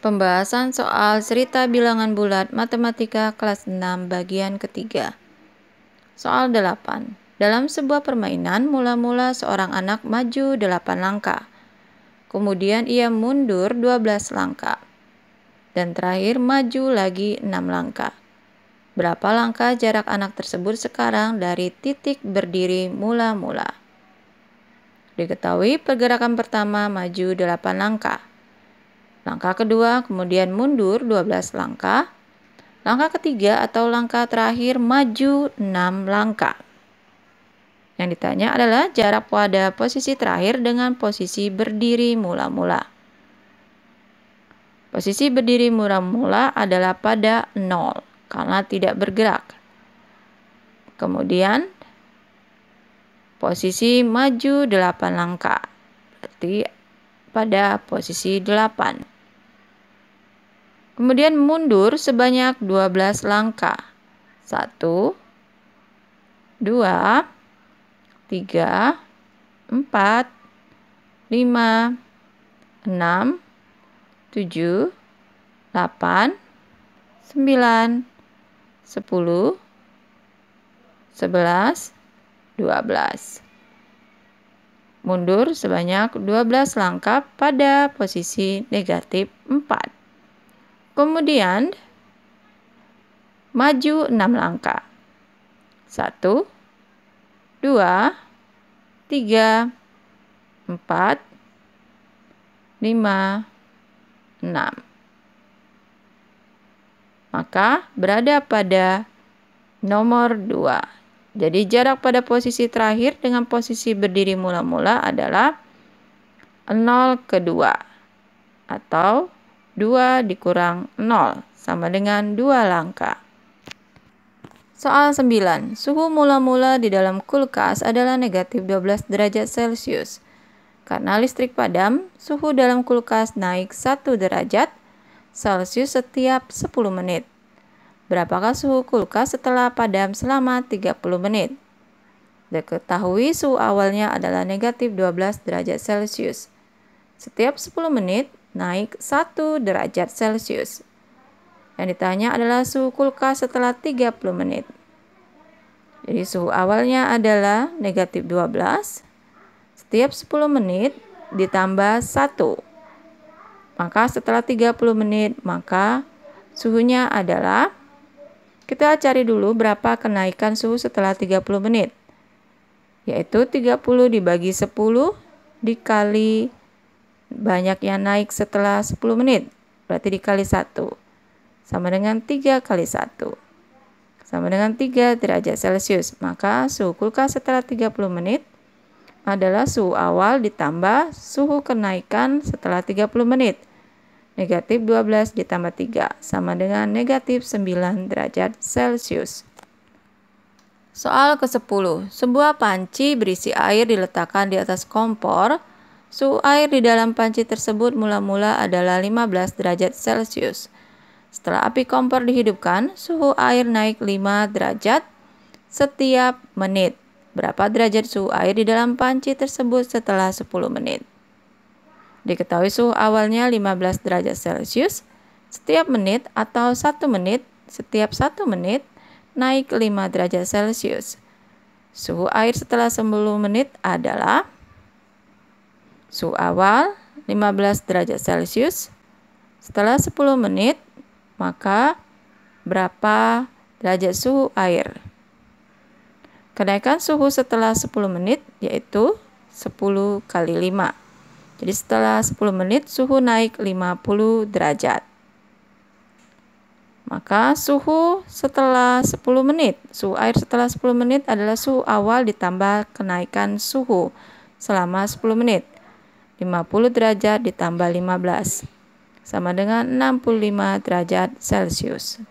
Pembahasan soal cerita bilangan bulat matematika kelas 6 bagian ketiga. Soal 8. Dalam sebuah permainan, mula-mula seorang anak maju 8 langkah. Kemudian ia mundur 12 langkah. Dan terakhir maju lagi 6 langkah. Berapa langkah jarak anak tersebut sekarang dari titik berdiri mula-mula? Diketahui pergerakan pertama maju 8 langkah Langkah kedua kemudian mundur 12 langkah. Langkah ketiga atau langkah terakhir maju 6 langkah. Yang ditanya adalah jarak pada posisi terakhir dengan posisi berdiri mula-mula. Posisi berdiri mula-mula adalah pada nol karena tidak bergerak. Kemudian posisi maju 8 langkah. Berarti pada posisi 8. Kemudian mundur sebanyak 12 langkah. 1 2 3 4 5 6 7 8 9 10 11 12 mundur sebanyak 12 langkah pada posisi negatif 4. Kemudian maju 6 langkah. 1 2 3 4 5 6 maka berada pada nomor 2. Jadi jarak pada posisi terakhir dengan posisi berdiri mula-mula adalah 0 ke 2 atau 2 dikurang 0 sama dengan 2 langkah. Soal 9. Suhu mula-mula di dalam kulkas adalah negatif 12 derajat Celcius. Karena listrik padam, suhu dalam kulkas naik 1 derajat Celcius setiap 10 menit. Berapakah suhu kulkas setelah padam selama 30 menit? Diketahui suhu awalnya adalah negatif 12 derajat Celcius. Setiap 10 menit, naik 1 derajat Celcius. Yang ditanya adalah suhu kulkas setelah 30 menit. Jadi suhu awalnya adalah negatif 12, setiap 10 menit ditambah 1. Maka setelah 30 menit, maka suhunya adalah kita cari dulu berapa kenaikan suhu setelah 30 menit. Yaitu 30 dibagi 10 dikali banyak yang naik setelah 10 menit berarti dikali 1 sama dengan 3 kali 1 sama dengan 3 derajat celcius maka suhu kulkas setelah 30 menit adalah suhu awal ditambah suhu kenaikan setelah 30 menit negatif 12 ditambah 3 sama dengan negatif 9 derajat celcius Soal ke-10. Sebuah panci berisi air diletakkan di atas kompor Suhu air di dalam panci tersebut mula-mula adalah 15 derajat Celcius. Setelah api kompor dihidupkan, suhu air naik 5 derajat setiap menit. Berapa derajat suhu air di dalam panci tersebut setelah 10 menit? Diketahui suhu awalnya 15 derajat Celcius setiap menit atau 1 menit setiap 1 menit naik 5 derajat Celcius. Suhu air setelah 10 menit adalah Suhu awal 15 derajat Celcius. Setelah 10 menit, maka berapa derajat suhu air? Kenaikan suhu setelah 10 menit yaitu 10 kali 5. Jadi setelah 10 menit suhu naik 50 derajat. Maka suhu setelah 10 menit, suhu air setelah 10 menit adalah suhu awal ditambah kenaikan suhu selama 10 menit. 50 derajat ditambah 15 sama dengan 65 derajat Celcius.